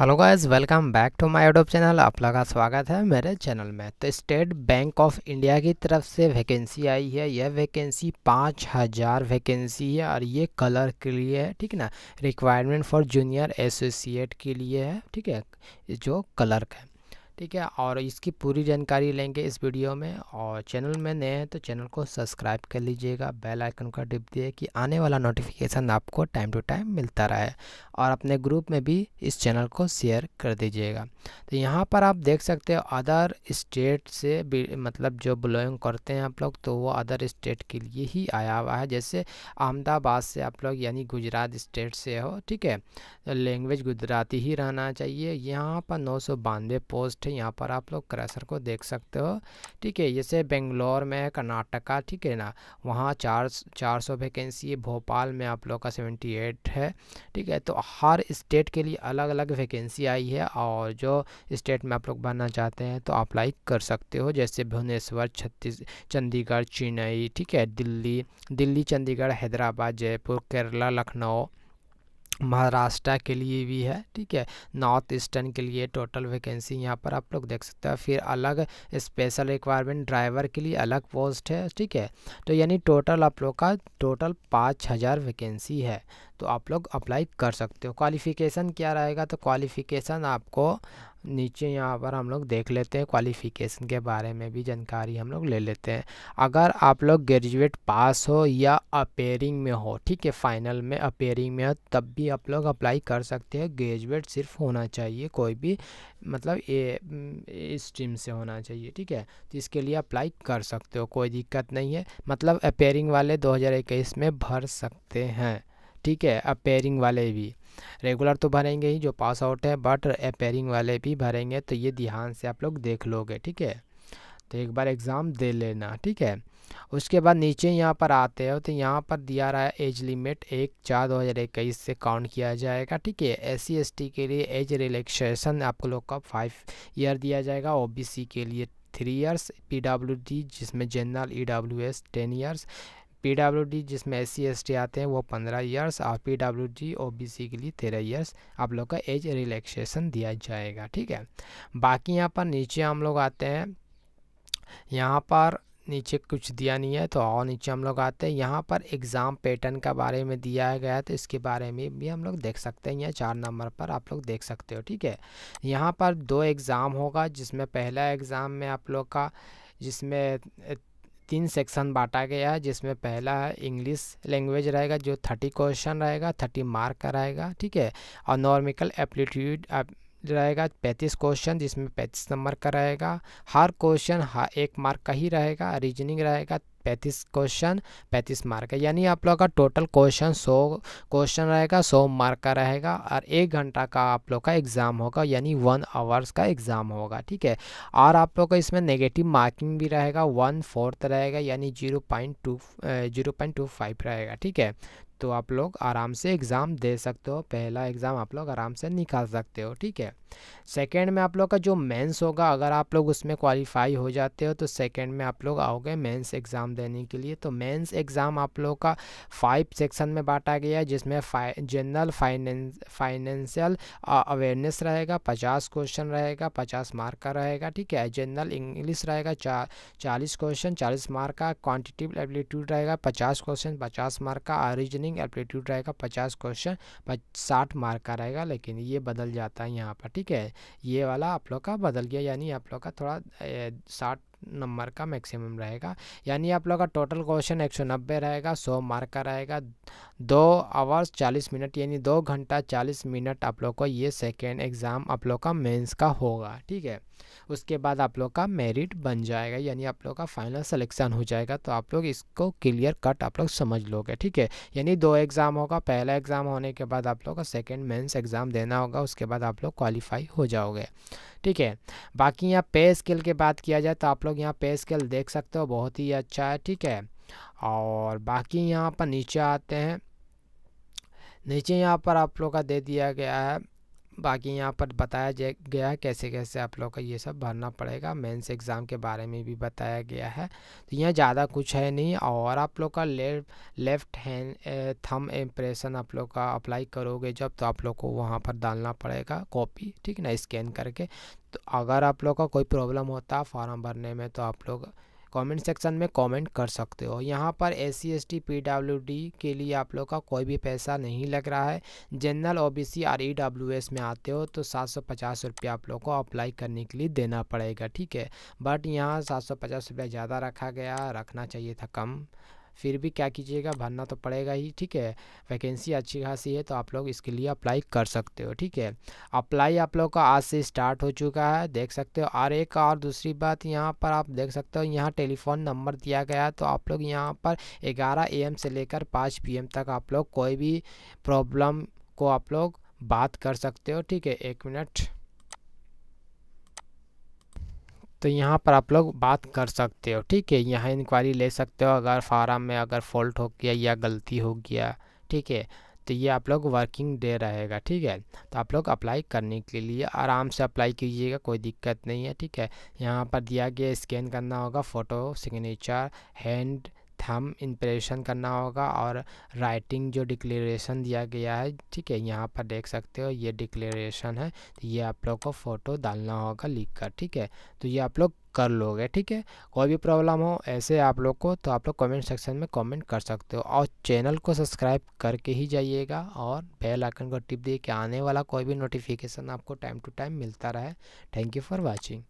hello guys welcome back to my YouTube channel आप लोग का स्वागत है मेरे चैनल में तो स्टेट बैंक ऑफ इंडिया की तरफ से वैकेंसी आई है यह वैकेंसी पाँच हज़ार वैकेंसी है और ये कलर के लिए है ठीक ना रिक्वायरमेंट फॉर जूनियर एसोसिएट के लिए है ठीक है जो कलर है ठीक है और इसकी पूरी जानकारी लेंगे इस वीडियो में और चैनल में नए हैं तो चैनल को सब्सक्राइब कर लीजिएगा बेल आइकन का डिप दिए कि आने वाला नोटिफिकेशन आपको टाइम टू टाइम मिलता रहे और अपने ग्रुप में भी इस चैनल को शेयर कर दीजिएगा तो यहाँ पर आप देख सकते हो अदर स्टेट से भी मतलब जो बिलोंग करते हैं आप लोग तो वो अदर स्टेट के लिए ही आया हुआ है जैसे अहमदाबाद से आप लोग यानी गुजरात स्टेट से हो ठीक है तो लैंग्वेज गुजराती ही रहना चाहिए यहाँ पर नौ पोस्ट है यहाँ पर आप लोग क्रशर को देख सकते हो ठीक है जैसे बेंगलोर में है कर्नाटका ठीक है ना वहाँ चार चार सौ वैकेंसी है भोपाल में आप लोग का सेवेंटी एट है ठीक है तो हर स्टेट के लिए अलग अलग वैकेंसी आई है और जो स्टेट में आप लोग बनना चाहते हैं तो अप्लाई कर सकते हो जैसे भुवनेश्वर छत्तीस चंडीगढ़ चेन्नई ठीक है दिल्ली दिल्ली चंडीगढ़ हैदराबाद जयपुर केरला लखनऊ महाराष्ट्र के लिए भी है ठीक है नॉर्थ ईस्टर्न के लिए टोटल वैकेंसी यहाँ पर आप लोग देख सकते हो फिर अलग स्पेशल रिक्वायरमेंट ड्राइवर के लिए अलग पोस्ट है ठीक है तो यानी टोटल आप लोग का टोटल पाँच हज़ार वैकेंसी है तो आप लोग अप्लाई कर सकते हो क्वालिफ़िकेशन क्या रहेगा तो क्वालिफ़िकेशन आपको नीचे यहाँ पर हम लोग देख लेते हैं क्वालिफ़िकेशन के बारे में भी जानकारी हम लोग ले लेते हैं अगर आप लोग ग्रेजुएट पास हो या अपेयरिंग में हो ठीक है फाइनल में अपेयरिंग में हो तब भी आप लोग अप्लाई कर सकते हैं ग्रेजुएट सिर्फ होना चाहिए कोई भी मतलब ए स्ट्रीम से होना चाहिए ठीक है तो इसके लिए अप्लाई कर सकते हो कोई दिक्कत नहीं है मतलब अपेयरिंग वाले दो में भर सकते हैं ठीक है अपेयरिंग वाले भी रेगुलर तो भरेंगे ही जो पास आउट है बट अपेयरिंग वाले भी भरेंगे तो ये ध्यान से आप लोग देख लोगे ठीक है तो एक बार एग्ज़ाम दे लेना ठीक है उसके बाद नीचे यहाँ पर आते हो तो यहाँ पर दिया रहा है एज लिमिट एक चार दो हज़ार इक्कीस से काउंट किया जाएगा ठीक है एस सी के लिए एज रिलैक्सेशन आप लोग का फाइव ईयर दिया जाएगा ओ के लिए three years P W D जिसमें general E W S ten years P W D जिसमें एस सी एस टी आते हैं वो पंद्रह ईयर्स और P W D O B C के लिए तेरह ईयर्स आप लोग का एज रिलैक्सेशन दिया जाएगा ठीक है बाकी यहाँ पर नीचे हम लोग आते हैं यहाँ पर नीचे कुछ दिया नहीं है तो और नीचे हम लोग आते हैं यहाँ पर एग्ज़ाम पैटर्न का बारे में दिया गया है तो इसके बारे में भी हम लोग देख सकते हैं यहाँ चार नंबर पर आप लोग देख सकते हो ठीक है यहाँ पर दो एग्ज़ाम होगा जिसमें पहला एग्ज़ाम में आप लोग का जिसमें तीन सेक्शन बांटा गया है जिसमें पहला है इंग्लिश लैंग्वेज रहेगा जो थर्टी क्वेश्चन रहेगा थर्टी मार्क का रहेगा ठीक है और नॉर्मिकल एप्लीट्यूड रहेगा पैंतीस क्वेश्चन जिसमें पैंतीस नंबर का रहेगा हर क्वेश्चन हर एक मार्क का ही रहेगा रीजनिंग रहेगा पैंतीस क्वेश्चन पैंतीस मार्क है यानी आप लोग का टोटल क्वेश्चन सौ क्वेश्चन रहेगा सौ मार्क का रहेगा और एक घंटा का आप लोग का एग्ज़ाम होगा यानी वन आवर्स का एग्ज़ाम होगा ठीक है और आप लोग का इसमें नेगेटिव मार्किंग भी रहेगा वन फोर्थ रहेगा यानी zero point two zero point two five रहेगा ठीक है तो आप लोग आराम से एग्ज़ाम दे सकते हो पहला एग्ज़ाम आप लोग आराम से निकाल सकते हो ठीक है सेकेंड में आप लोग का जो मेंस होगा अगर आप लोग उसमें क्वालिफाई हो जाते हो तो सेकेंड में आप लोग आओगे मेंस एग्ज़ाम देने के लिए तो मेंस एग्ज़ाम आप लोग का फाइव सेक्शन में बांटा गया है जिसमें जनरल फाइनेंस फाइनेंशियल अवेयरनेस रहेगा पचास क्वेश्चन रहेगा पचास मार्क का रहेगा ठीक है जनरल इंग्लिश रहेगा चा चालीस क्वेश्चन चालीस मार्क का क्वान्टिटिव एप्टीट्यूड रहेगा पचास क्वेश्चन पचास मार्क का ऑरिजिनल रीजनिंग एप्टीट्यूड रहेगा पचास क्वेश्चन साठ मार्क का रहेगा लेकिन ये बदल जाता है यहाँ पर ठीक है ये वाला आप लोग का बदल गया यानी आप लोग का थोड़ा साठ नंबर का मैक्सिमम रहेगा यानी आप लोग का टोटल क्वेश्चन 190 रहेगा सौ मार्क का रहेगा दो आवर्स चालीस मिनट यानी दो घंटा चालीस मिनट आप लोग को ये सेकेंड एग्ज़ाम आप लोग का मेन्स का होगा ठीक है उसके बाद आप लोग का मेरिट बन जाएगा यानी आप लोग का फाइनल सिलेक्शन हो जाएगा तो आप लोग इसको क्लियर कट आप लोग समझ लोगे ठीक है यानी दो एग्ज़ाम होगा पहला एग्ज़ाम होने के बाद आप लोग का सेकेंड मेन्स एग्ज़ाम देना होगा उसके बाद आप लोग क्वालिफाई हो जाओगे ठीक है बाकी यहाँ पे स्केल की बात किया जाए तो आप लोग यहाँ पे स्केल देख सकते हो बहुत ही अच्छा है ठीक है और बाकी यहाँ पर नीचे आते हैं नीचे यहाँ पर आप लोग का दे दिया गया है बाकी यहाँ पर बताया गया कैसे कैसे आप लोग का ये सब भरना पड़ेगा मेंस एग्ज़ाम के बारे में भी बताया गया है तो यहाँ ज़्यादा कुछ है नहीं और आप लोग का ले, लेफ़्ट हैंड थम इम्प्रेशन आप लोग का अप्लाई करोगे जब तो आप लोग को वहाँ पर डालना पड़ेगा कॉपी ठीक है ना स्कैन करके तो अगर आप लोग का कोई प्रॉब्लम होता फॉर्म भरने में तो आप लोग कमेंट सेक्शन में कमेंट कर सकते हो यहाँ पर S C S T P W D के लिए आप लोग का कोई भी पैसा नहीं लग रहा है जनरल ओ बी सी और ई डब्ल्यू एस में आते हो तो सात सौ पचास रुपया आप लोग को अप्लाई करने के लिए देना पड़ेगा ठीक है बट यहाँ सात सौ पचास रुपया ज़्यादा रखा गया रखना चाहिए था कम फिर भी क्या कीजिएगा भरना तो पड़ेगा ही ठीक है वैकेंसी अच्छी खासी है तो आप लोग इसके लिए अप्लाई कर सकते हो ठीक है अप्लाई आप लोग का आज से स्टार्ट हो चुका है देख सकते हो और एक और दूसरी बात यहाँ पर आप देख सकते हो यहाँ टेलीफोन नंबर दिया गया है तो आप लोग यहाँ पर ग्यारह ए से लेकर पाँच पी तक आप लोग कोई भी प्रॉब्लम को आप लोग बात कर सकते हो ठीक है एक मिनट तो यहाँ पर आप लोग बात कर सकते हो ठीक है यहाँ इंक्वायरी ले सकते हो अगर फार्म में अगर फॉल्ट हो गया या गलती हो गया ठीक है तो ये आप लोग वर्किंग डे रहेगा ठीक है तो आप लोग अप्लाई करने के लिए आराम से अप्लाई कीजिएगा कोई दिक्कत नहीं है ठीक है यहाँ पर दिया गया स्कैन करना होगा photo signature hand thumb impression करना होगा और राइटिंग जो डिक्लेरेशन दिया गया है ठीक है यहाँ पर देख सकते हो ये डिक्लेरेशन है तो ये आप लोग को फ़ोटो डालना होगा लिख कर ठीक है तो ये आप लोग कर लोगे ठीक है कोई भी प्रॉब्लम हो ऐसे आप लोग को तो आप लोग कमेंट सेक्शन में कमेंट कर सकते हो और चैनल को सब्सक्राइब करके ही जाइएगा और बेल आइकन को टिप दिए कि आने वाला कोई भी नोटिफिकेशन आपको टाइम टू टाइम मिलता रहे थैंक यू फॉर वॉचिंग